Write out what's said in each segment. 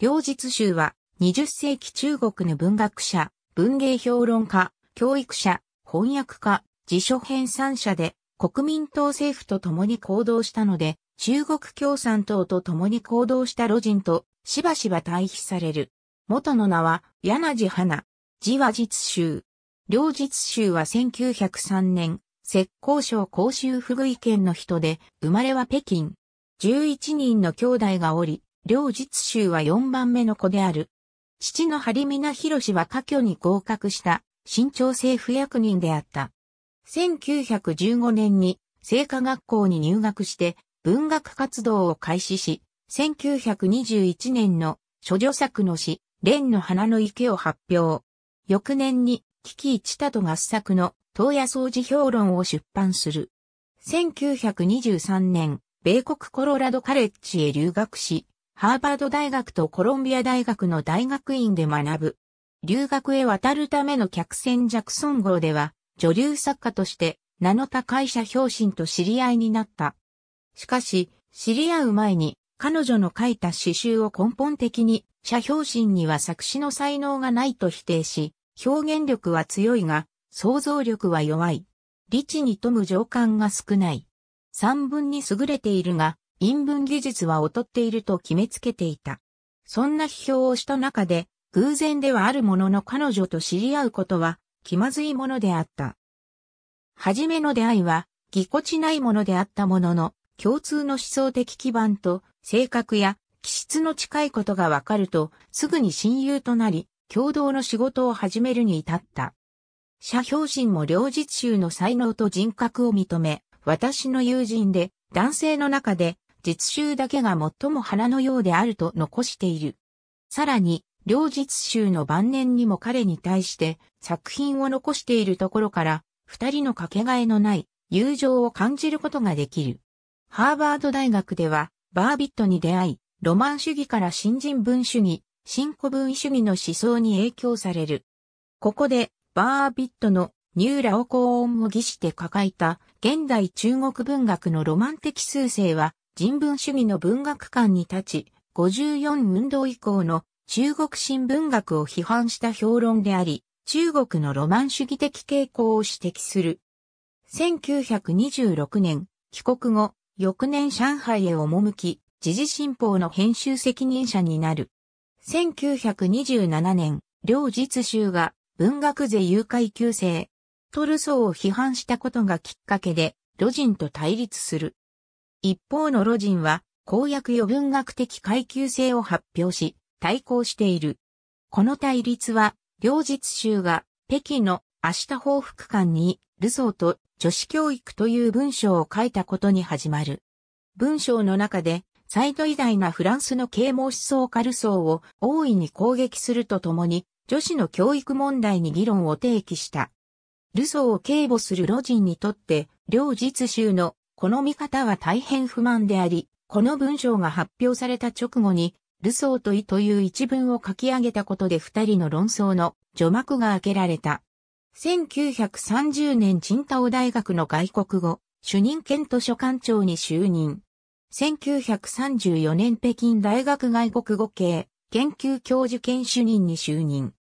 両日衆は、20世紀中国の文学者、文芸評論家、教育者、翻訳家、辞書編纂者で、国民党政府と共に行動したので、中国共産党と共に行動した路人と、しばしば対比される。元の名は、柳花。字は実衆。両実衆は1903年、浙江省甲州福井県の人で、生まれは北京。11人の兄弟がおり、両実衆は4番目の子である。父の張名博は科挙に合格した新朝政府役人であった。1915年に聖火学校に入学して文学活動を開始し、1921年の諸女作の詩、蓮の花の池を発表。翌年に、危機一太と合作の東野掃除評論を出版する。1923年、米国コロラドカレッジへ留学し、ハーバード大学とコロンビア大学の大学院で学ぶ。留学へ渡るための客船ジャクソン号では、女流作家として名の高い社表心と知り合いになった。しかし、知り合う前に彼女の書いた詩集を根本的に、社表心には作詞の才能がないと否定し、表現力は強いが、想像力は弱い。理智に富む情感が少ない。三分に優れているが、陰文技術は劣っていると決めつけていた。そんな批評をした中で、偶然ではあるものの彼女と知り合うことは気まずいものであった。初めの出会いは、ぎこちないものであったものの、共通の思想的基盤と性格や気質の近いことがわかると、すぐに親友となり、共同の仕事を始めるに至った。社評心も両日衆の才能と人格を認め、私の友人で、男性の中で実習だけが最も花のようであると残している。さらに、両実習の晩年にも彼に対して作品を残しているところから、二人のかけがえのない友情を感じることができる。ハーバード大学では、バービットに出会い、ロマン主義から新人文主義、新古文主義の思想に影響される。ここで、バービットのニューラを高音を儀して抱えた現代中国文学のロマン的数勢は人文主義の文学館に立ち、54運動以降の中国新文学を批判した評論であり、中国のロマン主義的傾向を指摘する。1926年、帰国後、翌年上海へ赴き、時事新報の編集責任者になる。1927年、両実習が文学税誘拐級制。トルソーを批判したことがきっかけで、ロジンと対立する。一方のジ人は、公約余文学的階級性を発表し、対抗している。この対立は、両日州が、北京の明日報復館に、ルソーと女子教育という文章を書いたことに始まる。文章の中で、再度偉大なフランスの啓蒙思想家ルソーを大いに攻撃するとともに、女子の教育問題に議論を提起した。ルソーを警護する路人にとって、両実州のこの見方は大変不満であり、この文章が発表された直後に、ルソーとイという一文を書き上げたことで二人の論争の序幕が開けられた。1930年チンタオ大学の外国語、主任兼図書館長に就任。1934年北京大学外国語系研究教授兼主任に就任。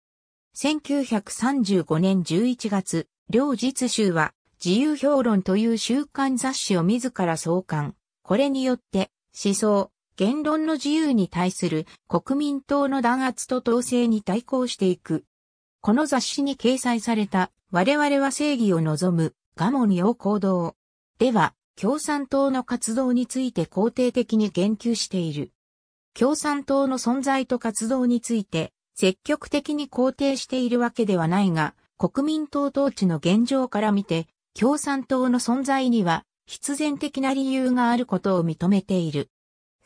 1935年11月、両実習は自由評論という週刊雑誌を自ら創刊。これによって、思想、言論の自由に対する国民党の弾圧と統制に対抗していく。この雑誌に掲載された、我々は正義を望む、我門要行動。では、共産党の活動について肯定的に言及している。共産党の存在と活動について、積極的に肯定しているわけではないが、国民党統治の現状から見て、共産党の存在には必然的な理由があることを認めている。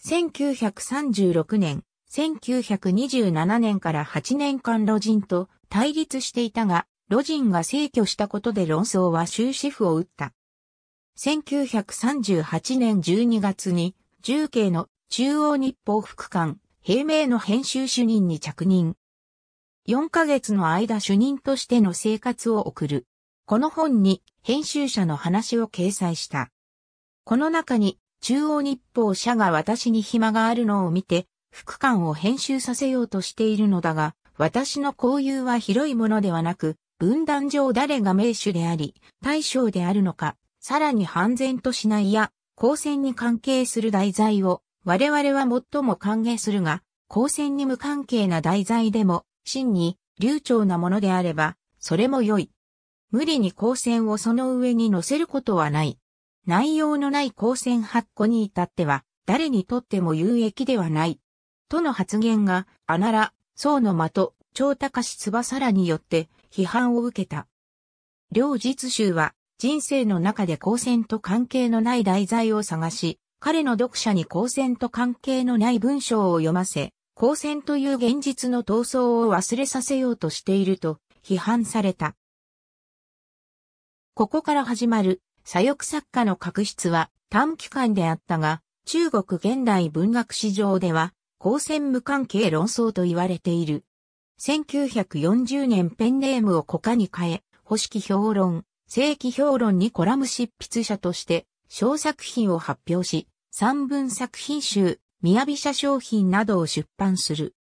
1936年、1927年から8年間路人と対立していたが、路人が逝去したことで論争は終止符を打った。1938年12月に、重慶の中央日報副官、平明の編集主任に着任。4ヶ月の間主任としての生活を送る。この本に編集者の話を掲載した。この中に、中央日報社が私に暇があるのを見て、副刊を編集させようとしているのだが、私の交友は広いものではなく、分断上誰が名手であり、大将であるのか、さらに半然としないや、光線に関係する題材を、我々は最も歓迎するが、光線に無関係な題材でも、真に流暢なものであれば、それも良い。無理に光線をその上に乗せることはない。内容のない光線8個に至っては、誰にとっても有益ではない。との発言が、あなら、宋の的、長高し翼らによって批判を受けた。両実集は、人生の中で光線と関係のない題材を探し、彼の読者に光線と関係のない文章を読ませ、光線という現実の闘争を忘れさせようとしていると批判された。ここから始まる左翼作家の確執は短期間であったが、中国現代文学史上では、公選無関係論争と言われている。1940年ペンネームを古家に変え、保期評論、正規評論にコラム執筆者として、小作品を発表し、三文作品集、宮飛車商品などを出版する。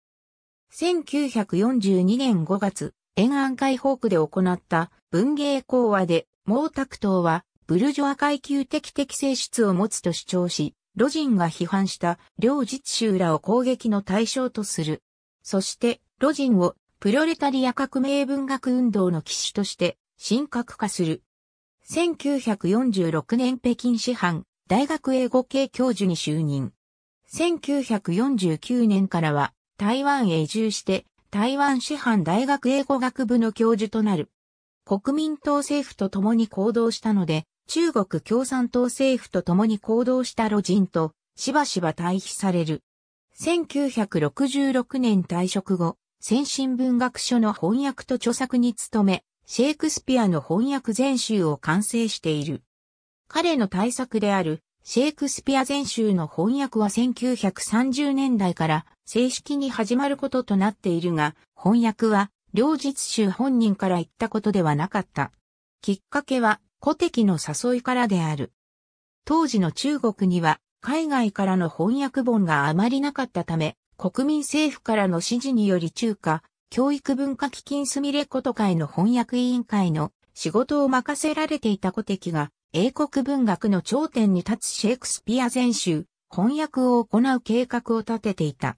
1942年5月、沿岸海区で行った文芸講話で毛沢東は、ブルジョア階級的適性質を持つと主張し、ロジンが批判した両実習らを攻撃の対象とする。そして、ロジンをプロレタリア革命文学運動の騎士として神格化する。1946年北京師範大学英語系教授に就任。1949年からは台湾へ移住して台湾師範大学英語学部の教授となる。国民党政府と共に行動したので、中国共産党政府と共に行動した路人と、しばしば対比される。1966年退職後、先進文学書の翻訳と著作に努め、シェイクスピアの翻訳全集を完成している。彼の大作である、シェイクスピア全集の翻訳は1930年代から正式に始まることとなっているが、翻訳は両日州本人から言ったことではなかった。きっかけは、古敵の誘いからである。当時の中国には、海外からの翻訳本があまりなかったため、国民政府からの指示により中華、教育文化基金スミレこと会の翻訳委員会の仕事を任せられていた古敵が、英国文学の頂点に立つシェイクスピア全集、翻訳を行う計画を立てていた。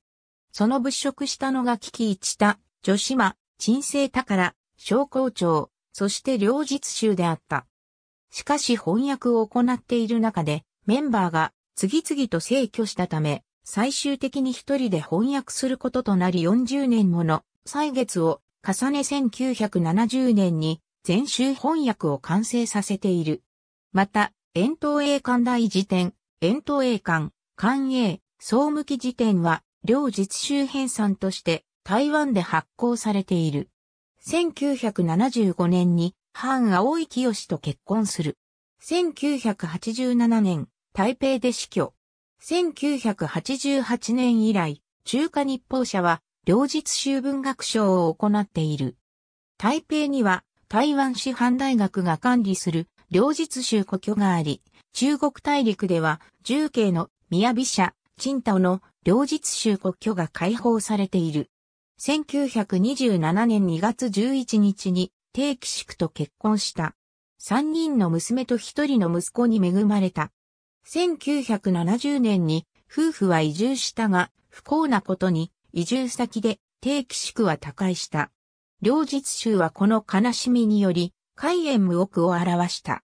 その物色したのが危機一た、女間、鎮静宝、商工庁、そして両日集であった。しかし翻訳を行っている中で、メンバーが次々と逝去したため、最終的に一人で翻訳することとなり40年もの歳月を重ね1970年に全集翻訳を完成させている。また、遠藤英館大辞典、遠藤英館、官英、総向き辞典は、両実集編纂として、台湾で発行されている。1975年に、藩青井清と結婚する。1987年、台北で死去。1988年以来、中華日報社は、両日修文学賞を行っている。台北には、台湾師範大学が管理する、両日州故居があり、中国大陸では、重慶の宮美社、陳太の両日州故居が開放されている。1927年2月11日に、定期宿と結婚した。3人の娘と1人の息子に恵まれた。1970年に夫婦は移住したが、不幸なことに移住先で定期宿は他界した。両日衆はこの悲しみにより、開縁無奥を表した。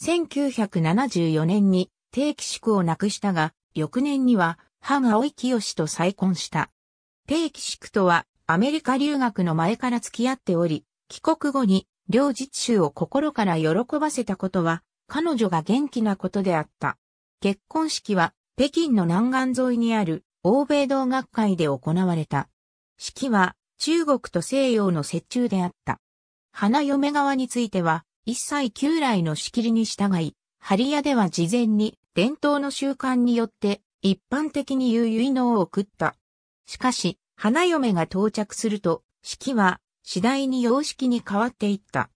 1974年に定期宿を亡くしたが、翌年には母が及清と再婚した。定期宿とはアメリカ留学の前から付き合っており、帰国後に両実習を心から喜ばせたことは彼女が元気なことであった。結婚式は北京の南岸沿いにある欧米同学会で行われた。式は中国と西洋の折衷であった。花嫁側については一切旧来の仕切りに従い、針屋では事前に伝統の習慣によって一般的に言う結納を送ったしかし、花嫁が到着すると、式は次第に様式に変わっていった。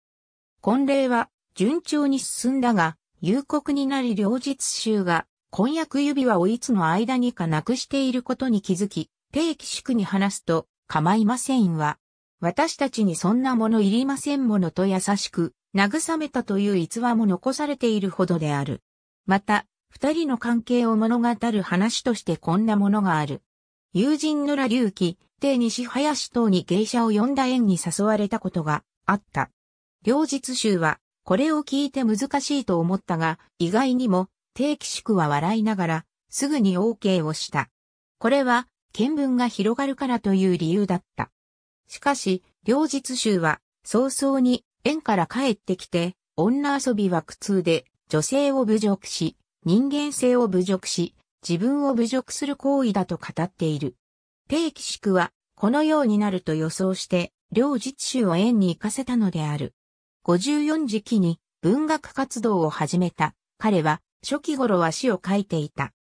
婚礼は順調に進んだが、夕刻になり両日衆が婚約指輪をいつの間にかなくしていることに気づき、定期祝に話すと構いませんわ。私たちにそんなものいりませんものと優しく、慰めたという逸話も残されているほどである。また、二人の関係を物語る話としてこんなものがある。友人野良隆起、帝西林等に芸者を呼んだ縁に誘われたことがあった。両日衆は、これを聞いて難しいと思ったが、意外にも、定期宿は笑いながら、すぐに OK をした。これは、見聞が広がるからという理由だった。しかし、両日衆は、早々に、縁から帰ってきて、女遊びは苦痛で、女性を侮辱し、人間性を侮辱し、自分を侮辱する行為だと語っている。ペイキシクは、このようになると予想して、両実習を縁に行かせたのである。54時期に文学活動を始めた。彼は、初期頃は詩を書いていた。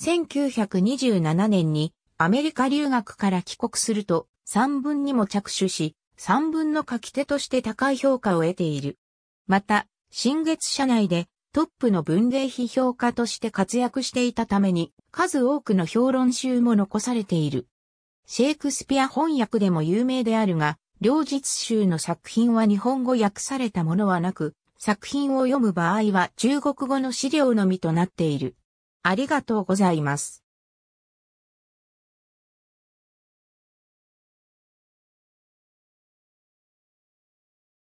1927年にアメリカ留学から帰国すると、三文にも着手し、三文の書き手として高い評価を得ている。また、新月社内でトップの文芸批評家として活躍していたために、数多くの評論集も残されている。シェイクスピア翻訳でも有名であるが、両日集の作品は日本語訳されたものはなく、作品を読む場合は中国語の資料のみとなっている。ありがとうございます。